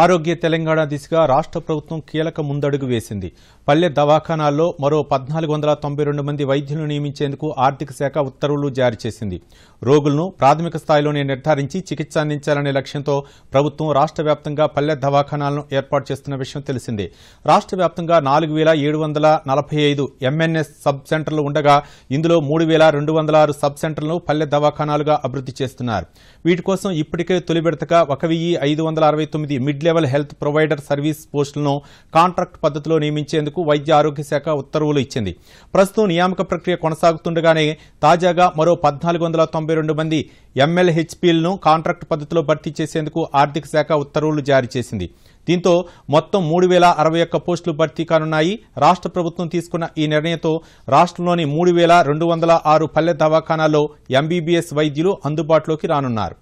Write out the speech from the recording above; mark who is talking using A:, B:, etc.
A: ఆరోగ్య తెలంగాణ దిశగా రాష్ట్ర ప్రభుత్వం కీలక ముందడుగు వేసింది పల్లె దవాఖానాల్లో మరో పద్నాలుగు వందల తొంభై రెండు మంది వైద్యులను నియమించేందుకు ఆర్థిక శాఖ ఉత్తర్వులు జారీ చేసింది రోగులను ప్రాథమిక స్థాయిలోనే నిర్ధారించి చికిత్స అందించాలనే లక్ష్యంతో ప్రభుత్వం రాష్ట్ర వ్యాప్తంగా పల్లె దవాఖానాలను ఏర్పాటు చేస్తున్న విషయం తెలిసిందే రాష్ట్ర వ్యాప్తంగా నాలుగు వేల ఏడు వందల నలభై ఐదు ఎంఎన్ఎస్ సబ్ సెంటర్లు ఉండగా ఇందులో మూడు వేల రెండు వందల ఆరు సబ్ సెంటర్లను పల్లె దవాఖానాలుగా అభివృద్ధి చేస్తున్నారు వీటి కోసం ఇప్పటికే తొలిబెడతగా ఒక వెయ్యి ఐదు వందల అరవై తొమ్మిది mid level health provider service పోస్టులను కాంట్రాక్ట్ పద్ధతిలో నియమించేందుకు వైద్య ఆరోగ్య శాఖ ఉత్తర్వులు ఇచ్చింది ప్రస్తుతం నియామక ప్రక్రియ కొనసాగుతుండగానే తాజాగా మరో పద్నాలుగు మంది ఎంఎల్హెచ్పీలను కాంట్రాక్ట్ పద్ధతిలో భర్తీ చేసేందుకు ఆర్థిక శాఖ ఉత్తర్వులు జారీ చేసింది దీంతో మొత్తం మూడు వేల అరవై ఒక్క పోస్టులు భర్తీ కానున్నాయి రాష్ట్ర ప్రభుత్వం తీసుకున్న ఈ నిర్ణయంతో రాష్ట్రంలోని మూడు వేల రెండు వందల ఆరు పల్లె దవాఖానాల్లో ఎంబీబీఎస్ వైద్యులు అందుబాటులోకి రానున్నారు